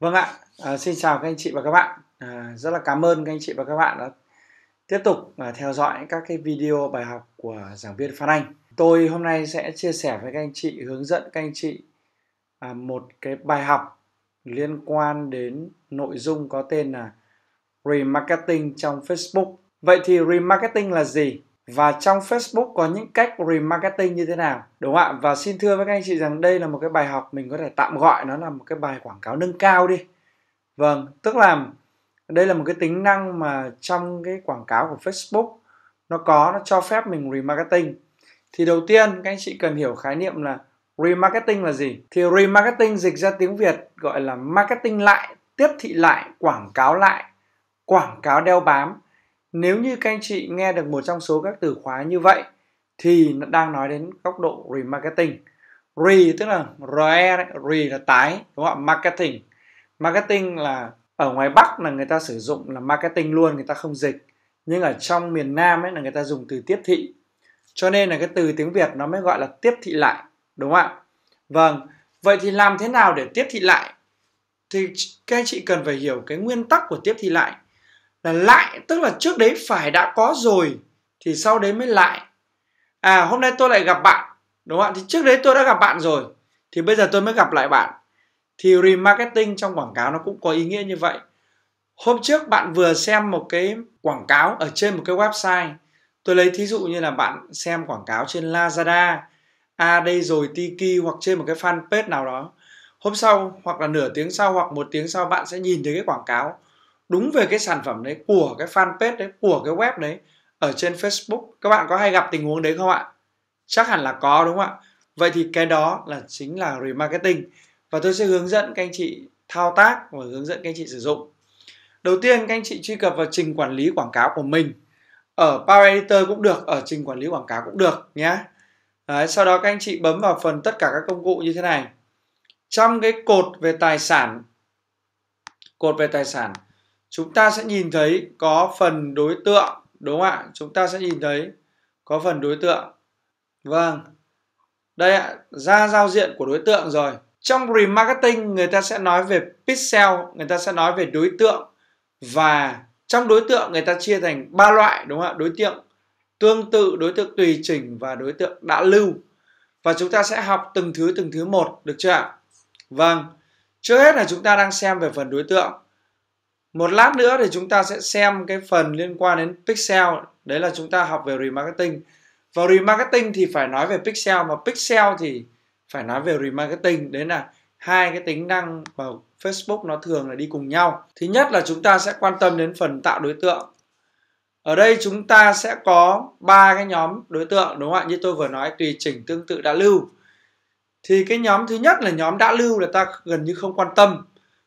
Vâng ạ, à, xin chào các anh chị và các bạn. À, rất là cảm ơn các anh chị và các bạn đã tiếp tục à, theo dõi các cái video bài học của giảng viên Phan Anh. Tôi hôm nay sẽ chia sẻ với các anh chị hướng dẫn các anh chị à, một cái bài học liên quan đến nội dung có tên là remarketing trong Facebook. Vậy thì remarketing là gì? và trong Facebook có những cách remarketing như thế nào đúng không ạ và xin thưa với các anh chị rằng đây là một cái bài học mình có thể tạm gọi nó là một cái bài quảng cáo nâng cao đi vâng tức là đây là một cái tính năng mà trong cái quảng cáo của Facebook nó có nó cho phép mình remarketing thì đầu tiên các anh chị cần hiểu khái niệm là remarketing là gì thì remarketing dịch ra tiếng Việt gọi là marketing lại tiếp thị lại quảng cáo lại quảng cáo đeo bám nếu như các anh chị nghe được một trong số các từ khóa như vậy thì nó đang nói đến góc độ remarketing re tức là re re là tái đúng không ạ marketing marketing là ở ngoài bắc là người ta sử dụng là marketing luôn người ta không dịch nhưng ở trong miền nam ấy là người ta dùng từ tiếp thị cho nên là cái từ tiếng việt nó mới gọi là tiếp thị lại đúng không ạ vâng vậy thì làm thế nào để tiếp thị lại thì các anh chị cần phải hiểu cái nguyên tắc của tiếp thị lại là lại tức là trước đấy phải đã có rồi thì sau đấy mới lại à hôm nay tôi lại gặp bạn đúng không ạ thì trước đấy tôi đã gặp bạn rồi thì bây giờ tôi mới gặp lại bạn thì remarketing trong quảng cáo nó cũng có ý nghĩa như vậy hôm trước bạn vừa xem một cái quảng cáo ở trên một cái website tôi lấy thí dụ như là bạn xem quảng cáo trên lazada à đây rồi tiki hoặc trên một cái fanpage nào đó hôm sau hoặc là nửa tiếng sau hoặc một tiếng sau bạn sẽ nhìn thấy cái quảng cáo đúng về cái sản phẩm đấy của cái fanpage đấy của cái web đấy ở trên Facebook các bạn có hay gặp tình huống đấy không ạ chắc hẳn là có đúng không ạ vậy thì cái đó là chính là remarketing và tôi sẽ hướng dẫn các anh chị thao tác và hướng dẫn các anh chị sử dụng đầu tiên các anh chị truy cập vào trình quản lý quảng cáo của mình ở Power Editor cũng được ở trình quản lý quảng cáo cũng được nhé Đấy, sau đó các anh chị bấm vào phần tất cả các công cụ như thế này trong cái cột về tài sản cột về tài sản chúng ta sẽ nhìn thấy có phần đối tượng đúng không ạ chúng ta sẽ nhìn thấy có phần đối tượng vâng đây ạ ra giao diện của đối tượng rồi trong remarketing người ta sẽ nói về pixel người ta sẽ nói về đối tượng và trong đối tượng người ta chia thành ba loại đúng không ạ đối tượng tương tự đối tượng tùy chỉnh và đối tượng đã lưu và chúng ta sẽ học từng thứ từng thứ một được chưa ạ vâng trước hết là chúng ta đang xem về phần đối tượng một lát nữa thì chúng ta sẽ xem cái phần liên quan đến pixel đấy là chúng ta học về remarketing và remarketing thì phải nói về pixel mà pixel thì phải nói về remarketing đấy là hai cái tính năng mà Facebook nó thường là đi cùng nhau thứ nhất là chúng ta sẽ quan tâm đến phần tạo đối tượng ở đây chúng ta sẽ có ba cái nhóm đối tượng đúng không ạ như tôi vừa nói tùy chỉnh tương tự đã lưu thì cái nhóm thứ nhất là nhóm đã lưu là ta gần như không quan tâm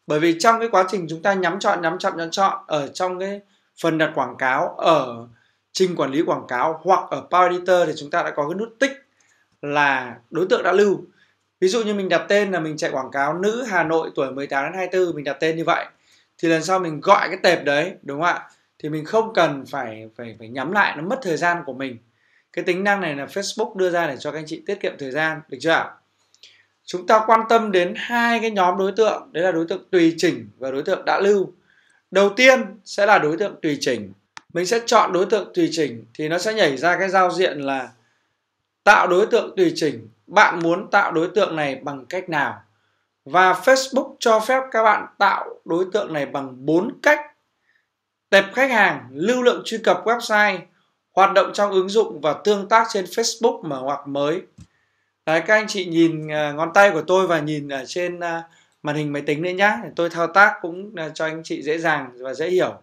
bởi vì trong cái quá trình chúng ta nhắm chọn nhắm chọn nhắm chọn ở trong cái phần đặt quảng cáo ở trình quản lý quảng cáo hoặc ở Power Editor thì chúng ta đã có cái nút tích là đối tượng đã lưu ví dụ như mình đặt tên là mình chạy quảng cáo nữ Hà Nội tuổi 18 đến 24 mình đặt tên như vậy thì lần sau mình gọi cái tệp đấy đúng không ạ thì mình không cần phải phải phải nhắm lại nó mất thời gian của mình cái tính năng này là Facebook đưa ra để cho các anh chị tiết kiệm thời gian được chưa ạ chúng ta quan tâm đến hai cái nhóm đối tượng đấy là đối tượng tùy chỉnh và đối tượng đã lưu đầu tiên sẽ là đối tượng tùy chỉnh mình sẽ chọn đối tượng tùy chỉnh thì nó sẽ nhảy ra cái giao diện là tạo đối tượng tùy chỉnh bạn muốn tạo đối tượng này bằng cách nào và Facebook cho phép các bạn tạo đối tượng này bằng bốn cách tệp khách hàng lưu lượng truy cập website hoạt động trong ứng dụng và tương tác trên Facebook mở hoặc mới Đấy, các anh chị nhìn à, ngón tay của tôi và nhìn ở trên à, màn hình máy tính đấy nhá. Tôi thao tác cũng à, cho anh chị dễ dàng và dễ hiểu.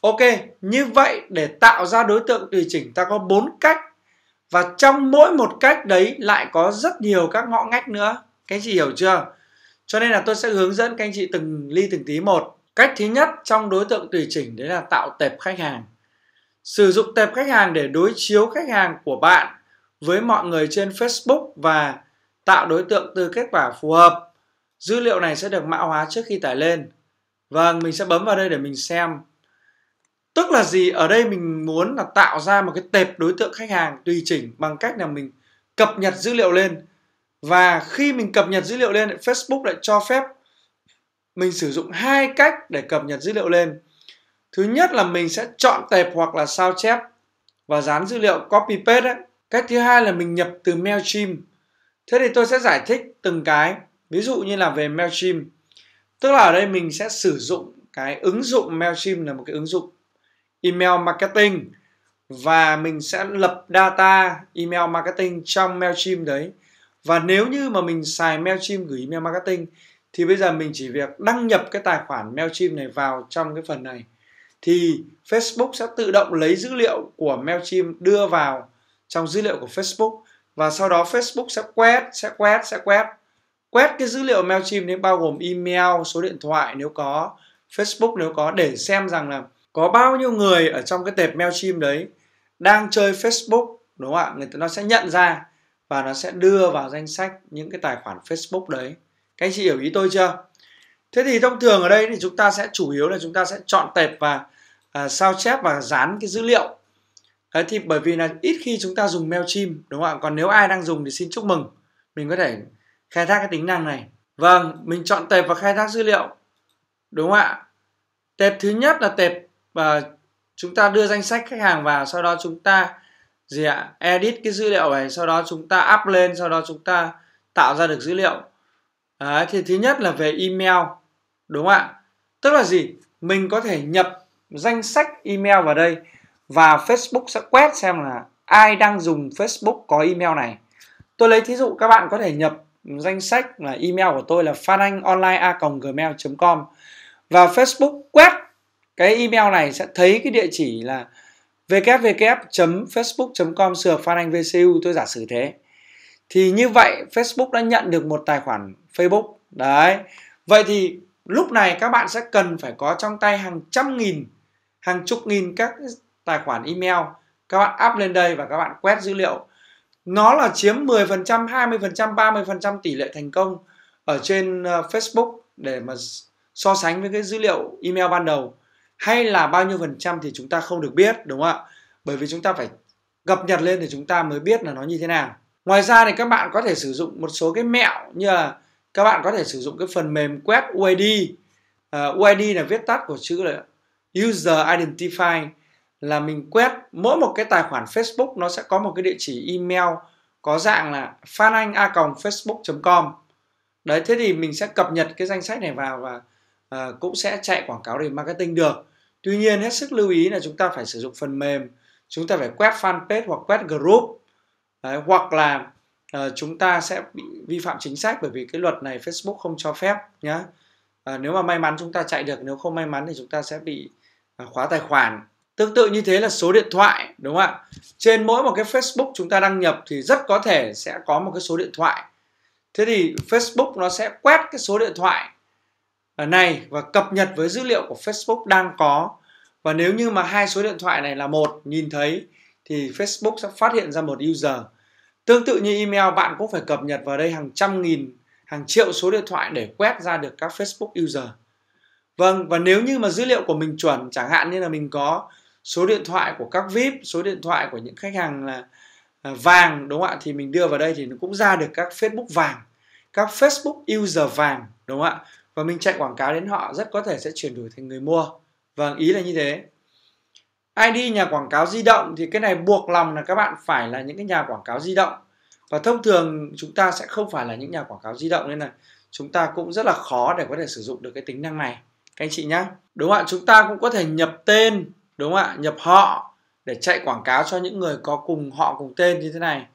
Ok, như vậy để tạo ra đối tượng tùy chỉnh ta có bốn cách và trong mỗi một cách đấy lại có rất nhiều các ngõ ngách nữa. Các anh chị hiểu chưa? Cho nên là tôi sẽ hướng dẫn các anh chị từng ly từng tí một. Cách thứ nhất trong đối tượng tùy chỉnh đấy là tạo tệp khách hàng. Sử dụng tệp khách hàng để đối chiếu khách hàng của bạn với mọi người trên Facebook và tạo đối tượng từ kết quả phù hợp. Dữ liệu này sẽ được mã hóa trước khi tải lên. Vâng, mình sẽ bấm vào đây để mình xem. Tức là gì? Ở đây mình muốn là tạo ra một cái tệp đối tượng khách hàng tùy chỉnh bằng cách là mình cập nhật dữ liệu lên. Và khi mình cập nhật dữ liệu lên, Facebook lại cho phép mình sử dụng hai cách để cập nhật dữ liệu lên. Thứ nhất là mình sẽ chọn tệp hoặc là sao chép và dán dữ liệu copy paste ấy. Cách thứ hai là mình nhập từ MailChimp. Thế thì tôi sẽ giải thích từng cái, ví dụ như là về MailChimp. Tức là ở đây mình sẽ sử dụng cái ứng dụng MailChimp là một cái ứng dụng email marketing và mình sẽ lập data email marketing trong MailChimp đấy. Và nếu như mà mình xài MailChimp gửi email marketing thì bây giờ mình chỉ việc đăng nhập cái tài khoản MailChimp này vào trong cái phần này thì Facebook sẽ tự động lấy dữ liệu của MailChimp đưa vào trong dữ liệu của Facebook và sau đó Facebook sẽ quét sẽ quét sẽ quét quét cái dữ liệu Mailchimp đấy bao gồm email số điện thoại nếu có Facebook nếu có để xem rằng là có bao nhiêu người ở trong cái tệp Mailchimp đấy đang chơi Facebook đúng không ạ người ta nó sẽ nhận ra và nó sẽ đưa vào danh sách những cái tài khoản Facebook đấy các anh chị hiểu ý tôi chưa thế thì thông thường ở đây thì chúng ta sẽ chủ yếu là chúng ta sẽ chọn tệp và à, sao chép và dán cái dữ liệu Đấy ờ, thì bởi vì là ít khi chúng ta dùng MailChimp đúng không ạ? Còn nếu ai đang dùng thì xin chúc mừng. Mình có thể khai thác cái tính năng này. Vâng, mình chọn tệp và khai thác dữ liệu. Đúng không ạ? Tệp thứ nhất là tệp và ờ, chúng ta đưa danh sách khách hàng vào, sau đó chúng ta gì ạ? Edit cái dữ liệu này, sau đó chúng ta up lên, sau đó chúng ta tạo ra được dữ liệu. Đấy, thì thứ nhất là về email. Đúng không ạ? Tức là gì? Mình có thể nhập danh sách email vào đây và Facebook sẽ quét xem là ai đang dùng Facebook có email này tôi lấy thí dụ các bạn có thể nhập danh sách là email của tôi là phananhonlinea.gmail.com và Facebook quét cái email này sẽ thấy cái địa chỉ là www.facebook.com sửa Phan tôi giả sử thế thì như vậy Facebook đã nhận được một tài khoản Facebook đấy vậy thì lúc này các bạn sẽ cần phải có trong tay hàng trăm nghìn hàng chục nghìn các tài khoản email các bạn up lên đây và các bạn quét dữ liệu nó là chiếm 10%, 20%, 30% tỷ lệ thành công ở trên ờ, Facebook để mà so sánh với cái dữ liệu email ban đầu hay là bao nhiêu phần trăm thì chúng ta không được biết đúng không ạ? Bởi vì chúng ta phải cập nhật lên thì chúng ta mới biết là nó như thế nào. Ngoài ra thì các bạn có thể sử dụng một số cái mẹo như là các bạn có thể sử dụng cái phần mềm quét UID. Uh, ờ, UID là viết tắt của chữ là User Identify là mình quét mỗi một cái tài khoản Facebook nó sẽ có một cái địa chỉ email có dạng là facebook com Đấy thế thì mình sẽ cập nhật cái danh sách này vào và uh, cũng sẽ chạy quảng cáo để marketing được. Tuy nhiên hết sức lưu ý là chúng ta phải sử dụng phần mềm, chúng ta phải quét fanpage hoặc quét group. Đấy, hoặc là uh, chúng ta sẽ bị vi phạm chính sách bởi vì cái luật này Facebook không cho phép nhé. Uh, ờ, nếu mà may mắn chúng ta chạy được, nếu không may mắn thì chúng ta sẽ bị uh, khóa tài khoản Tương tự như thế là số điện thoại đúng không ạ? Trên mỗi một cái Facebook chúng ta đăng nhập thì rất có thể sẽ có một cái số điện thoại. Thế thì Facebook nó sẽ quét cái số điện thoại à, này và cập nhật với dữ liệu của Facebook đang có. Và nếu như mà hai số điện thoại này là một nhìn thấy thì Facebook sẽ phát hiện ra một user. Tương tự như email bạn cũng phải cập nhật vào đây hàng trăm nghìn, hàng triệu số điện thoại để quét ra được các Facebook user. Vâng, và nếu như mà dữ liệu của mình chuẩn, chẳng hạn như là mình có số điện thoại của các vip số điện thoại của những khách hàng là à, vàng đúng không ạ thì mình đưa vào đây thì nó cũng ra được các facebook vàng các facebook user vàng đúng không ạ và mình chạy quảng cáo đến họ rất có thể sẽ chuyển đổi thành người mua vâng ý là như thế id nhà quảng cáo di động thì cái này buộc lòng là các bạn phải là những cái nhà quảng cáo di động và thông thường chúng ta sẽ không phải là những nhà quảng cáo di động nên là chúng ta cũng rất là khó để có thể sử dụng được cái tính năng này các anh chị nhé. đúng không ạ chúng ta cũng có thể nhập tên đúng không ạ nhập họ để chạy quảng cáo cho những người có cùng họ cùng tên như thế này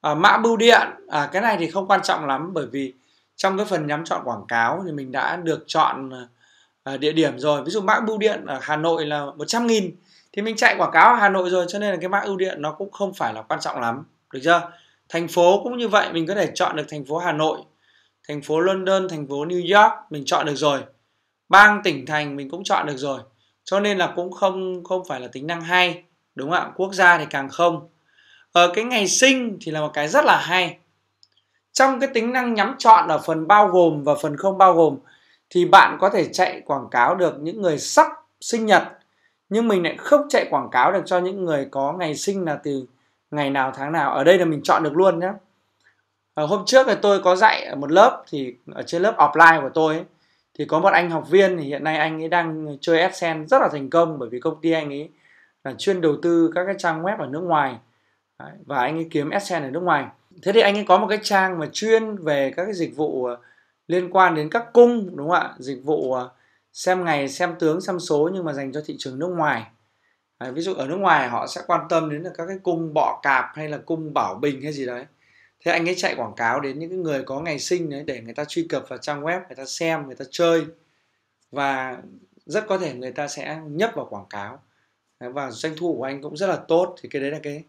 à, mã bưu điện à, cái này thì không quan trọng lắm bởi vì trong cái phần nhắm chọn quảng cáo thì mình đã được chọn à, địa điểm rồi ví dụ mã bưu điện ở Hà Nội là 100 nghìn thì mình chạy quảng cáo ở Hà Nội rồi cho nên là cái mã ưu điện nó cũng không phải là quan trọng lắm được chưa thành phố cũng như vậy mình có thể chọn được thành phố Hà Nội thành phố London thành phố New York mình chọn được rồi bang tỉnh thành mình cũng chọn được rồi cho nên là cũng không không phải là tính năng hay đúng không ạ quốc gia thì càng không ở ờ, cái ngày sinh thì là một cái rất là hay trong cái tính năng nhắm chọn ở phần bao gồm và phần không bao gồm thì bạn có thể chạy quảng cáo được những người sắp sinh nhật nhưng mình lại không chạy quảng cáo được cho những người có ngày sinh là từ ngày nào tháng nào ở đây là mình chọn được luôn nhé ờ, hôm trước thì tôi có dạy ở một lớp thì ở trên lớp offline của tôi ấy, thì có một anh học viên thì hiện nay anh ấy đang chơi AdSense rất là thành công bởi vì công ty anh ấy là chuyên đầu tư các cái trang web ở nước ngoài và anh ấy kiếm AdSense ở nước ngoài thế thì anh ấy có một cái trang mà chuyên về các cái dịch vụ ờ, liên quan đến các cung đúng không ạ dịch vụ ờ, xem ngày xem tướng xem số nhưng mà dành cho thị trường nước ngoài ví dụ ở nước ngoài họ sẽ quan tâm đến là các cái cung bọ cạp hay là cung bảo bình hay gì đấy thế anh ấy chạy quảng cáo đến những cái người có ngày sinh đấy để người ta truy cập vào trang web người ta xem người ta chơi và rất có thể người ta sẽ nhấp vào quảng cáo và doanh thu của anh cũng rất là tốt thì cái đấy là cái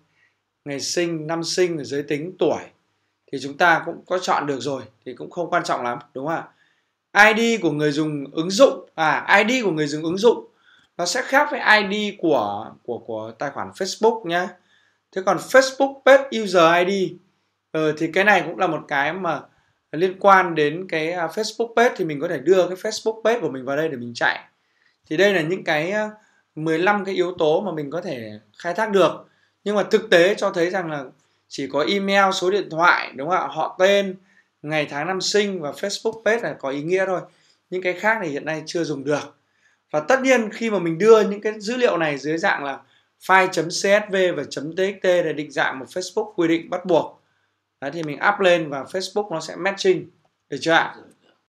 ngày sinh năm sinh giới tính tuổi thì chúng ta cũng có chọn được rồi thì cũng không quan trọng lắm đúng không ạ id của người dùng ứng dụng à id của người dùng ứng dụng nó sẽ khác với id của của của tài khoản facebook nhé thế còn facebook page user id ờ, thì cái này cũng là một cái mà liên quan đến cái à, Facebook page thì mình có thể đưa cái Facebook page của mình vào đây để mình chạy thì đây là những cái 15 à, cái yếu tố mà mình có thể khai thác được nhưng mà thực tế cho thấy rằng là chỉ có email số điện thoại đúng không ạ họ tên ngày tháng năm sinh và Facebook page là có ý nghĩa thôi những cái khác thì hiện nay chưa dùng được và tất nhiên khi mà mình đưa những cái dữ liệu này dưới dạng là file .csv và .txt để định dạng một Facebook quy định bắt buộc Đấy, thì mình up lên và Facebook nó sẽ matching được chưa ạ